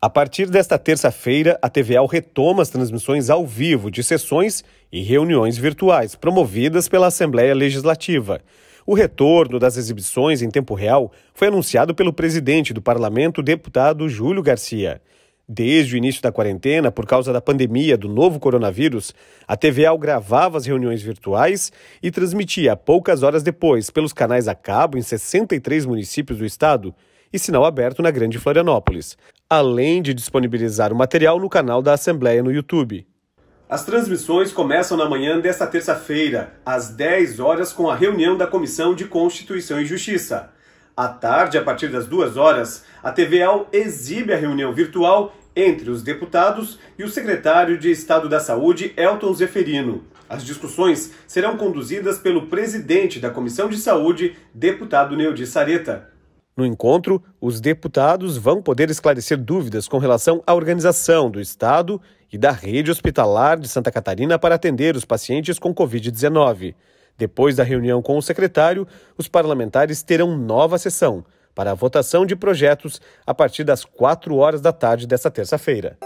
A partir desta terça-feira, a TVL retoma as transmissões ao vivo de sessões e reuniões virtuais promovidas pela Assembleia Legislativa. O retorno das exibições em tempo real foi anunciado pelo presidente do parlamento, deputado Júlio Garcia. Desde o início da quarentena, por causa da pandemia do novo coronavírus, a TVA gravava as reuniões virtuais e transmitia poucas horas depois pelos canais a cabo em 63 municípios do estado e sinal aberto na Grande Florianópolis, além de disponibilizar o material no canal da Assembleia no YouTube. As transmissões começam na manhã desta terça-feira, às 10 horas, com a reunião da Comissão de Constituição e Justiça. À tarde, a partir das duas horas, a TVAL exibe a reunião virtual entre os deputados e o secretário de Estado da Saúde, Elton Zeferino. As discussões serão conduzidas pelo presidente da Comissão de Saúde, deputado Neudi Sareta. No encontro, os deputados vão poder esclarecer dúvidas com relação à organização do Estado e da rede hospitalar de Santa Catarina para atender os pacientes com Covid-19. Depois da reunião com o secretário, os parlamentares terão nova sessão para a votação de projetos a partir das 4 horas da tarde desta terça-feira.